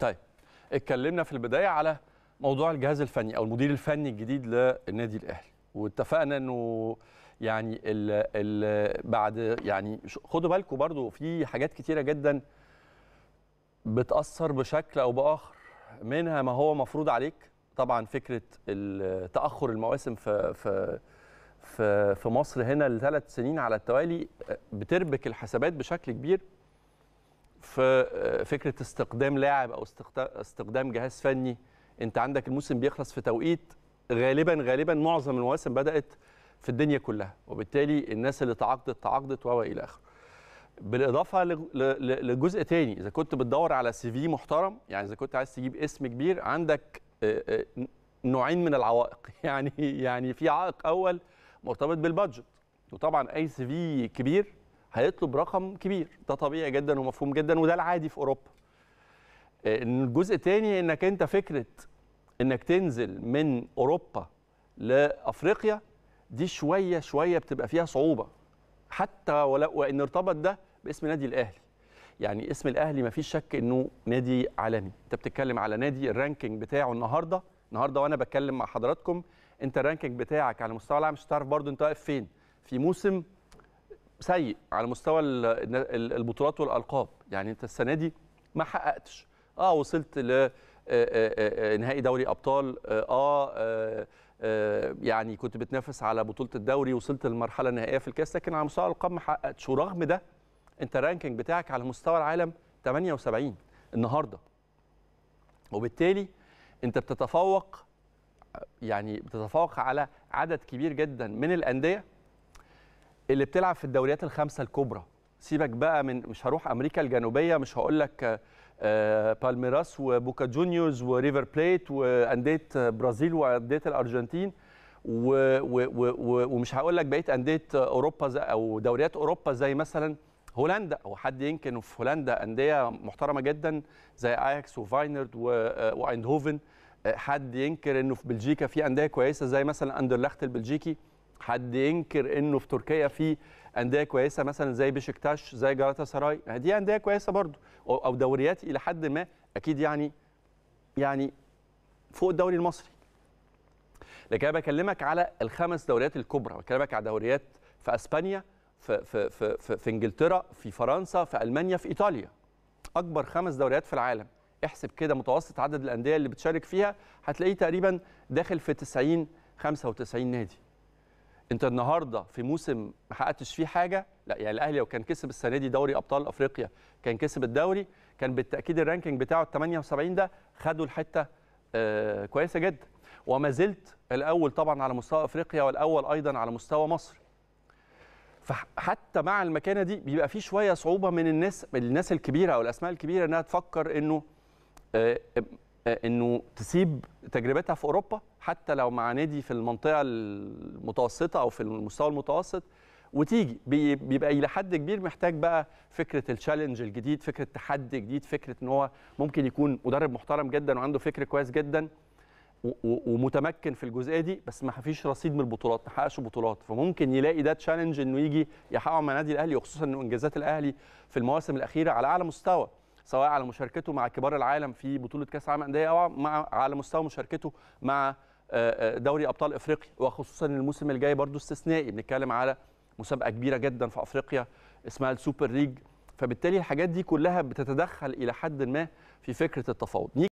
طيب اتكلمنا في البدايه على موضوع الجهاز الفني او المدير الفني الجديد للنادي الاهلي واتفقنا انه يعني ال ال بعد يعني خدوا بالكم برضو في حاجات كتيره جدا بتاثر بشكل او باخر منها ما هو مفروض عليك طبعا فكره تاخر المواسم في في في في مصر هنا لثلاث سنين على التوالي بتربك الحسابات بشكل كبير في آه، فكره استقدام لاعب او استقدام جهاز فني انت عندك الموسم بيخلص في توقيت غالبا غالبا معظم المواسم بدات في الدنيا كلها وبالتالي الناس اللي تعاقدت تعاقدت و الى اخره بالاضافه لجزء تاني اذا كنت بتدور على سي في محترم يعني اذا كنت عايز تجيب اسم كبير عندك آه، آه، نوعين من العوائق يعني يعني في عائق اول مرتبط بالبادجت وطبعا اي سي في كبير هيطلب رقم كبير ده طبيعي جدا ومفهوم جدا وده العادي في اوروبا الجزء الثاني انك انت فكره انك تنزل من اوروبا لافريقيا دي شويه شويه بتبقى فيها صعوبه حتى ولو وان ارتبط ده باسم نادي الاهلي يعني اسم الاهلي مفيش شك انه نادي عالمي انت بتتكلم على نادي الرانكينج بتاعه النهارده النهارده وانا بتكلم مع حضراتكم انت الرانكينج بتاعك على مستوى العالم مش هتعرف برضه انت واقف فين في موسم سيء على مستوى البطولات والالقاب يعني انت السنه دي ما حققتش اه وصلت ل آه، آه، آه، نهائي دوري ابطال اه, آه يعني كنت بتنافس على بطوله الدوري وصلت للمرحله النهائيه في الكاس لكن على مستوى الارقام ما حققتش ورغم ده انت رانكينج بتاعك على مستوى العالم 78 النهارده وبالتالي انت بتتفوق يعني بتتفوق على عدد كبير جدا من الانديه اللي بتلعب في الدوريات الخمسه الكبرى سيبك بقى من مش هروح امريكا الجنوبيه مش هقول لك آه، بالميراس وبوكا جونيورز وريفر بليت وانديه برازيل وانديه الارجنتين و و و ومش هقول لك بقيه انديه اوروبا او دوريات اوروبا زي مثلا هولندا او حد يمكن في هولندا انديه محترمه جدا زي اياكس وفاينرد وايندهوفن حد ينكر انه في بلجيكا في انديه كويسه زي مثلا اندرلخت البلجيكي حد ينكر انه في تركيا في انديه كويسه مثلا زي بشكتاش زي جالاتا سراي دي انديه كويسه برضو او دوريات الى حد ما اكيد يعني يعني فوق الدوري المصري لكن انا بكلمك على الخمس دوريات الكبرى بكلمك على دوريات في اسبانيا في في في في, في انجلترا في فرنسا في المانيا في ايطاليا اكبر خمس دوريات في العالم احسب كده متوسط عدد الانديه اللي بتشارك فيها هتلاقيه تقريبا داخل في 90 95 نادي انت النهارده في موسم ما حققتش فيه حاجه لا يعني الاهلي لو كان كسب السنه دي دوري ابطال افريقيا كان كسب الدوري كان بالتاكيد الرانكينج بتاعه ال 78 ده خدوا الحته آه كويسه جدا وما زلت الاول طبعا على مستوى افريقيا والاول ايضا على مستوى مصر فحتى مع المكانه دي بيبقى في شويه صعوبه من الناس الناس الكبيره او الاسماء الكبيره انها تفكر انه آه آه، انه تسيب تجربتها في اوروبا حتى لو مع نادي في المنطقه المتوسطه او في المستوى المتوسط وتيجي بيبقى الى حد كبير محتاج بقى فكره التشالنج الجديد فكره تحدي جديد فكره ان هو ممكن يكون مدرب محترم جدا وعنده فكر كويس جدا ومتمكن في الجزئيه دي بس ما فيش رصيد من البطولات ما حققش بطولات فممكن يلاقي ده تشالنج انه يجي يحققه مع النادي الاهلي وخصوصا انه انجازات الاهلي في المواسم الاخيره على اعلى مستوى سواء على مشاركته مع كبار العالم في بطوله كاس عالم الانديه او مع على مستوى مشاركته مع آه، آه، دوري ابطال افريقيا وخصوصا الموسم الجاي برضو استثنائي بنتكلم على مسابقه كبيره جدا في افريقيا اسمها السوبر ليج فبالتالي الحاجات دي كلها بتتدخل الى حد ما في فكره التفاوض